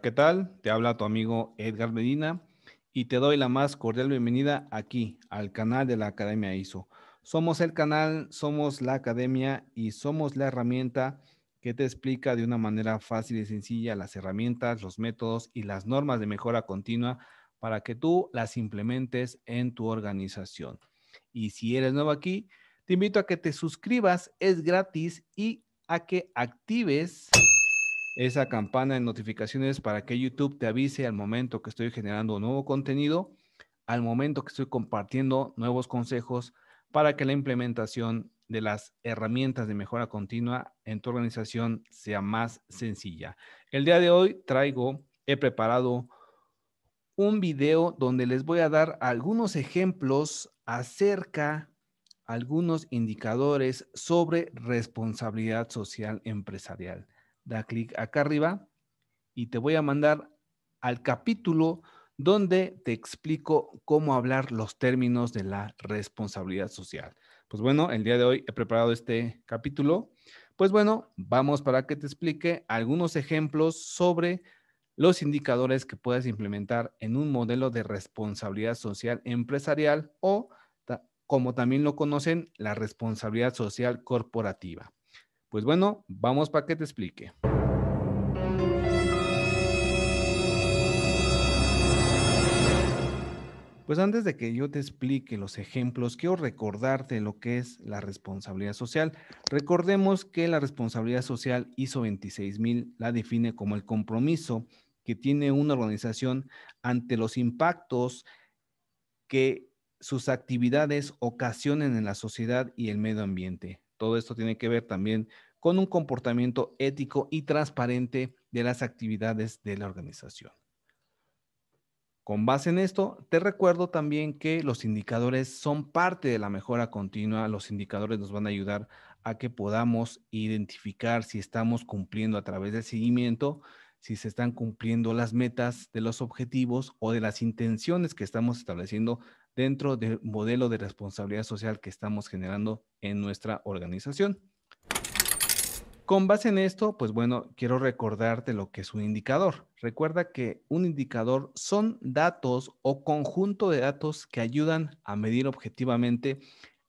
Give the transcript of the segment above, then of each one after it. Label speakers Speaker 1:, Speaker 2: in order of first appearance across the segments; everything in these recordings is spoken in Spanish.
Speaker 1: ¿qué tal? Te habla tu amigo Edgar Medina y te doy la más cordial bienvenida aquí al canal de la Academia ISO. Somos el canal, somos la academia y somos la herramienta que te explica de una manera fácil y sencilla las herramientas, los métodos y las normas de mejora continua para que tú las implementes en tu organización. Y si eres nuevo aquí, te invito a que te suscribas, es gratis y a que actives esa campana de notificaciones para que YouTube te avise al momento que estoy generando nuevo contenido, al momento que estoy compartiendo nuevos consejos para que la implementación de las herramientas de mejora continua en tu organización sea más sencilla. El día de hoy traigo, he preparado un video donde les voy a dar algunos ejemplos acerca algunos indicadores sobre responsabilidad social empresarial da clic acá arriba y te voy a mandar al capítulo donde te explico cómo hablar los términos de la responsabilidad social. Pues bueno, el día de hoy he preparado este capítulo. Pues bueno, vamos para que te explique algunos ejemplos sobre los indicadores que puedes implementar en un modelo de responsabilidad social empresarial o, como también lo conocen, la responsabilidad social corporativa. Pues bueno, vamos para que te explique. Pues antes de que yo te explique los ejemplos, quiero recordarte lo que es la responsabilidad social. Recordemos que la responsabilidad social ISO 26000 la define como el compromiso que tiene una organización ante los impactos que sus actividades ocasionen en la sociedad y el medio ambiente. Todo esto tiene que ver también con un comportamiento ético y transparente de las actividades de la organización. Con base en esto, te recuerdo también que los indicadores son parte de la mejora continua. Los indicadores nos van a ayudar a que podamos identificar si estamos cumpliendo a través del seguimiento, si se están cumpliendo las metas de los objetivos o de las intenciones que estamos estableciendo dentro del modelo de responsabilidad social que estamos generando en nuestra organización. Con base en esto, pues bueno, quiero recordarte lo que es un indicador. Recuerda que un indicador son datos o conjunto de datos que ayudan a medir objetivamente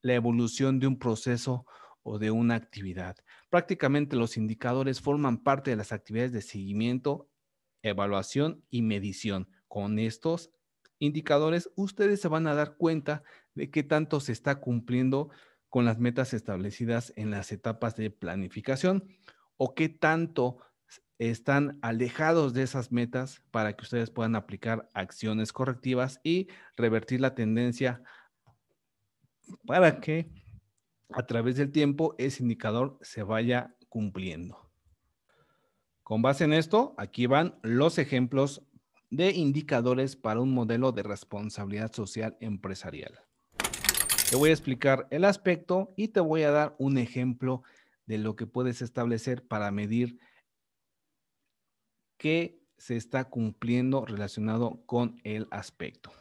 Speaker 1: la evolución de un proceso o de una actividad. Prácticamente los indicadores forman parte de las actividades de seguimiento, evaluación y medición. Con estos indicadores, ustedes se van a dar cuenta de qué tanto se está cumpliendo con las metas establecidas en las etapas de planificación o qué tanto están alejados de esas metas para que ustedes puedan aplicar acciones correctivas y revertir la tendencia para que a través del tiempo ese indicador se vaya cumpliendo. Con base en esto, aquí van los ejemplos de indicadores para un modelo de responsabilidad social empresarial. Te voy a explicar el aspecto y te voy a dar un ejemplo de lo que puedes establecer para medir qué se está cumpliendo relacionado con el aspecto.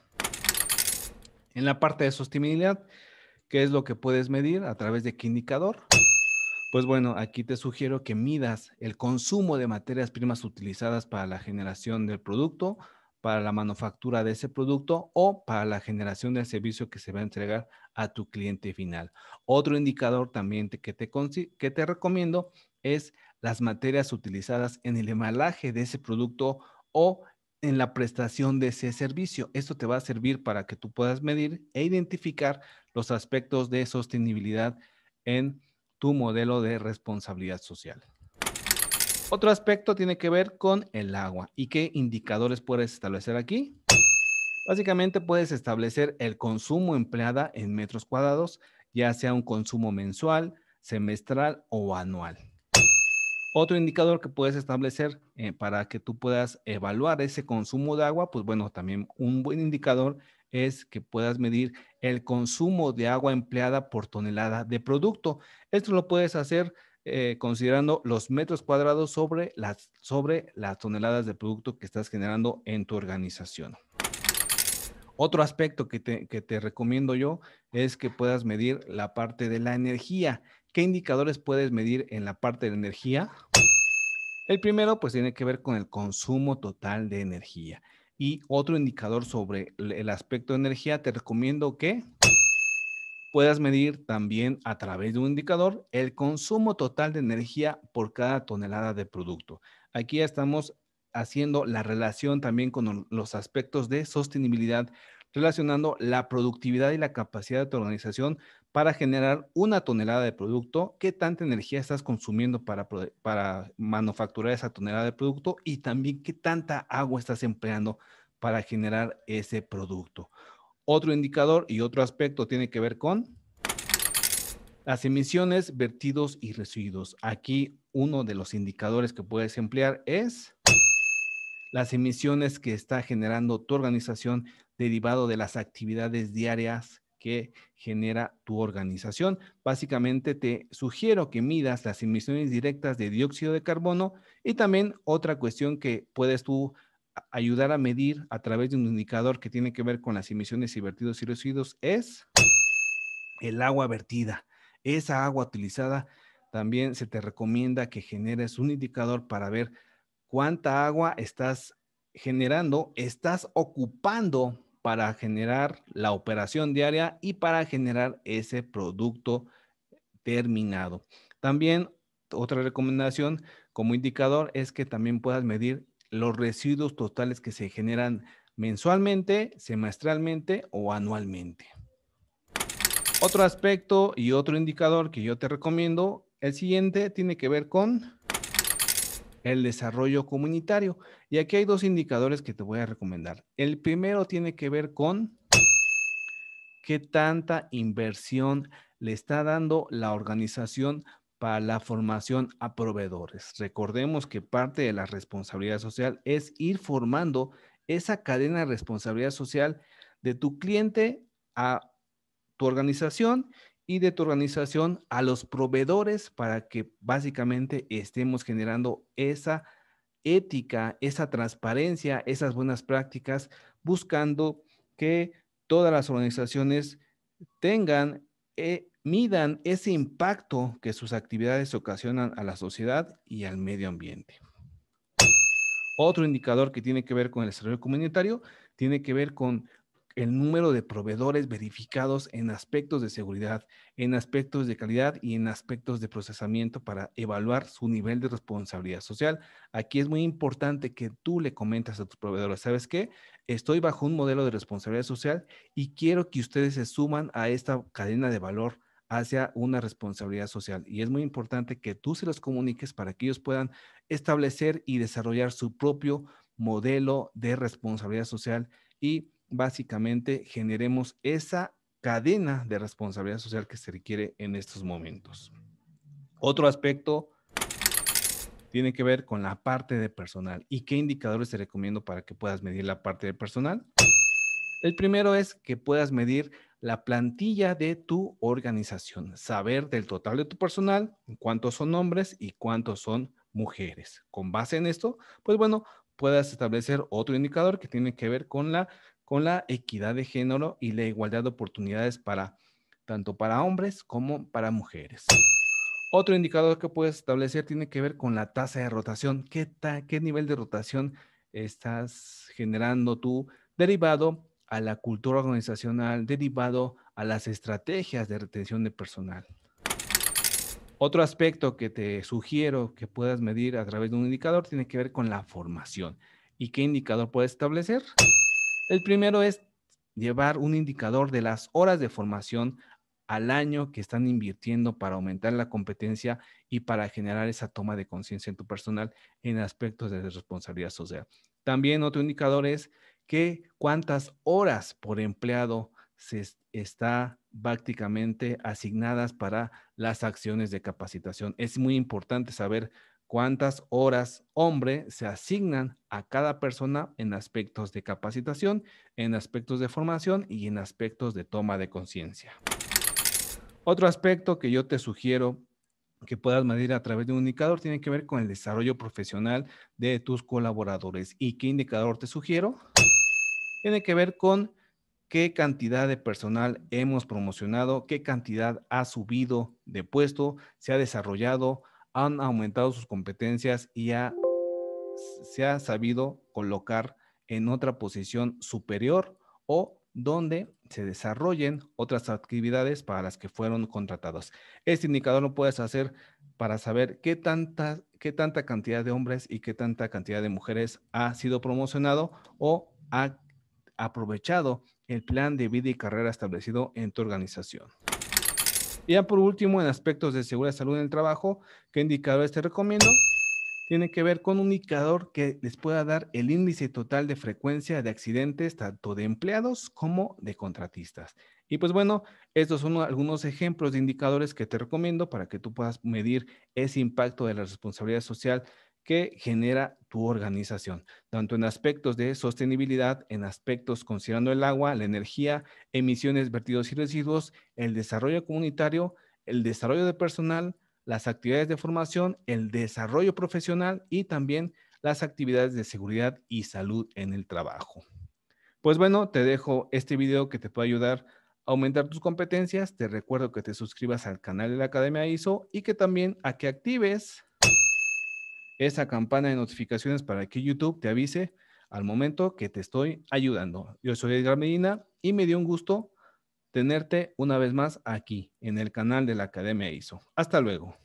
Speaker 1: En la parte de sostenibilidad, ¿qué es lo que puedes medir? ¿A través de qué indicador? Pues bueno, aquí te sugiero que midas el consumo de materias primas utilizadas para la generación del producto, para la manufactura de ese producto o para la generación del servicio que se va a entregar a tu cliente final. Otro indicador también que, te, que te recomiendo es las materias utilizadas en el embalaje de ese producto o en la prestación de ese servicio. Esto te va a servir para que tú puedas medir e identificar los aspectos de sostenibilidad en tu modelo de responsabilidad social. Otro aspecto tiene que ver con el agua y qué indicadores puedes establecer aquí. Básicamente puedes establecer el consumo empleada en metros cuadrados, ya sea un consumo mensual, semestral o anual. Otro indicador que puedes establecer eh, para que tú puedas evaluar ese consumo de agua, pues bueno, también un buen indicador es que puedas medir el consumo de agua empleada por tonelada de producto. Esto lo puedes hacer eh, considerando los metros cuadrados sobre las, sobre las toneladas de producto que estás generando en tu organización. Otro aspecto que te, que te recomiendo yo es que puedas medir la parte de la energía. ¿Qué indicadores puedes medir en la parte de energía? El primero pues tiene que ver con el consumo total de energía. Y otro indicador sobre el aspecto de energía, te recomiendo que puedas medir también a través de un indicador el consumo total de energía por cada tonelada de producto. Aquí ya estamos haciendo la relación también con los aspectos de sostenibilidad, relacionando la productividad y la capacidad de tu organización para generar una tonelada de producto, qué tanta energía estás consumiendo para, manufacturar esa tonelada de producto y también qué tanta agua estás empleando para generar ese producto. Otro indicador y otro aspecto tiene que ver con las emisiones, vertidos y residuos. Aquí uno de los indicadores que puedes emplear es las emisiones que está generando tu organización derivado de las actividades diarias que genera tu organización. Básicamente te sugiero que midas las emisiones directas de dióxido de carbono y también otra cuestión que puedes tú ayudar a medir a través de un indicador que tiene que ver con las emisiones y vertidos y residuos es el agua vertida. Esa agua utilizada también se te recomienda que generes un indicador para ver cuánta agua estás generando, estás ocupando para generar la operación diaria y para generar ese producto terminado. También otra recomendación como indicador es que también puedas medir los residuos totales que se generan mensualmente, semestralmente o anualmente. Otro aspecto y otro indicador que yo te recomiendo, el siguiente tiene que ver con el desarrollo comunitario. Y aquí hay dos indicadores que te voy a recomendar. El primero tiene que ver con qué tanta inversión le está dando la organización para la formación a proveedores. Recordemos que parte de la responsabilidad social es ir formando esa cadena de responsabilidad social de tu cliente a tu organización y de tu organización a los proveedores para que básicamente estemos generando esa ética, esa transparencia, esas buenas prácticas, buscando que todas las organizaciones tengan, y eh, midan ese impacto que sus actividades ocasionan a la sociedad y al medio ambiente. Otro indicador que tiene que ver con el desarrollo comunitario tiene que ver con el número de proveedores verificados en aspectos de seguridad, en aspectos de calidad y en aspectos de procesamiento para evaluar su nivel de responsabilidad social. Aquí es muy importante que tú le comentas a tus proveedores, ¿sabes qué? Estoy bajo un modelo de responsabilidad social y quiero que ustedes se suman a esta cadena de valor hacia una responsabilidad social. Y es muy importante que tú se los comuniques para que ellos puedan establecer y desarrollar su propio modelo de responsabilidad social y básicamente generemos esa cadena de responsabilidad social que se requiere en estos momentos. Otro aspecto tiene que ver con la parte de personal. ¿Y qué indicadores te recomiendo para que puedas medir la parte de personal? El primero es que puedas medir la plantilla de tu organización, saber del total de tu personal, cuántos son hombres y cuántos son mujeres. Con base en esto, pues bueno, puedas establecer otro indicador que tiene que ver con la con la equidad de género y la igualdad de oportunidades para tanto para hombres como para mujeres. Otro indicador que puedes establecer tiene que ver con la tasa de rotación. ¿Qué, nivel de rotación estás generando tú derivado a la cultura organizacional, derivado a las estrategias de retención de personal? Otro aspecto que te sugiero que puedas medir a través de un indicador tiene que ver con la formación. ¿Y qué indicador puedes establecer? El primero es llevar un indicador de las horas de formación al año que están invirtiendo para aumentar la competencia y para generar esa toma de conciencia en tu personal en aspectos de responsabilidad social. También otro indicador es que cuántas horas por empleado se está prácticamente asignadas para las acciones de capacitación. Es muy importante saber cuántas horas hombre se asignan a cada persona en aspectos de capacitación, en aspectos de formación y en aspectos de toma de conciencia. Otro aspecto que yo te sugiero que puedas medir a través de un indicador tiene que ver con el desarrollo profesional de tus colaboradores. ¿Y qué indicador te sugiero? Tiene que ver con qué cantidad de personal hemos promocionado, qué cantidad ha subido de puesto, se ha desarrollado, han aumentado sus competencias y se ha sabido colocar en otra posición superior o donde se desarrollen otras actividades para las que fueron contratados. Este indicador lo puedes hacer para saber qué tanta, qué tanta cantidad de hombres y qué tanta cantidad de mujeres ha sido promocionado o ha aprovechado el plan de vida y carrera establecido en tu organización. Y ya por último, en aspectos de seguridad y salud en el trabajo, ¿qué indicadores te recomiendo? Tiene que ver con un indicador que les pueda dar el índice total de frecuencia de accidentes, tanto de empleados como de contratistas. Y pues bueno, estos son algunos ejemplos de indicadores que te recomiendo para que tú puedas medir ese impacto de la responsabilidad social que genera tu organización, tanto en aspectos de sostenibilidad, en aspectos considerando el agua, la energía, emisiones, vertidos y residuos, el desarrollo comunitario, el desarrollo de personal, las actividades de formación, el desarrollo profesional y también las actividades de seguridad y salud en el trabajo. Pues bueno, te dejo este video que te puede ayudar a aumentar tus competencias. Te recuerdo que te suscribas al canal de la Academia ISO y que también a que actives esa campana de notificaciones para que YouTube te avise al momento que te estoy ayudando. Yo soy Edgar Medina y me dio un gusto tenerte una vez más aquí en el canal de la Academia ISO. Hasta luego.